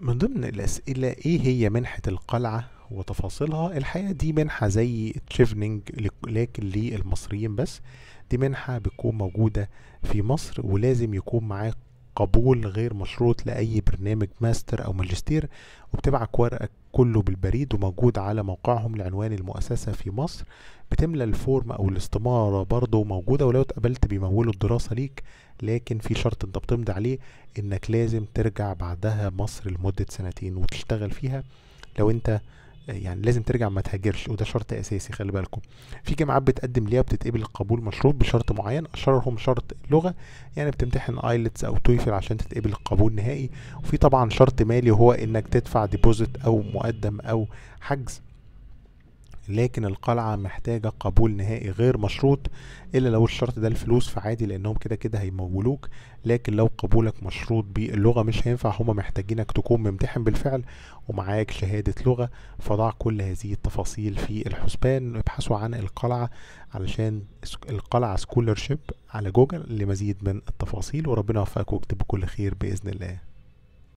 من ضمن الأسئلة إيه هي منحة القلعة وتفاصيلها الحقيقة دي منحة زي تشيفنينج لكن للمصريين بس دي منحة بتكون موجودة في مصر ولازم يكون معاك قبول غير مشروط لأي برنامج ماستر أو ماجستير وبتبعك ورقك كله بالبريد وموجود على موقعهم لعنوان المؤسسة في مصر بتملى الفورم أو الاستمارة برضه موجودة ولو اتقبلت بيمولوا الدراسة ليك لكن في شرط أنت بتمضي عليه إنك لازم ترجع بعدها مصر لمدة سنتين وتشتغل فيها لو أنت يعني لازم ترجع ما تهاجرش وده شرط اساسي خلي بالكم في جامعات بتقدم ليها بتتقبل القبول مشروط بشرط معين اشهرهم شرط لغه يعني بتمتحن ايلتس او تويفل عشان تتقبل القبول نهائي وفي طبعا شرط مالي وهو انك تدفع ديبوزيت او مقدم او حجز لكن القلعة محتاجة قبول نهائي غير مشروط إلا لو الشرط ده الفلوس فعادي لأنهم كده كده هيمولوك لكن لو قبولك مشروط باللغة مش هينفع هما محتاجينك تكون ممتحن بالفعل ومعاك شهادة لغة فضع كل هذه التفاصيل في الحسبان ابحثوا عن القلعة علشان القلعة سكولرشيب على جوجل لمزيد من التفاصيل وربنا يوفقكم ويكتب كل خير بإذن الله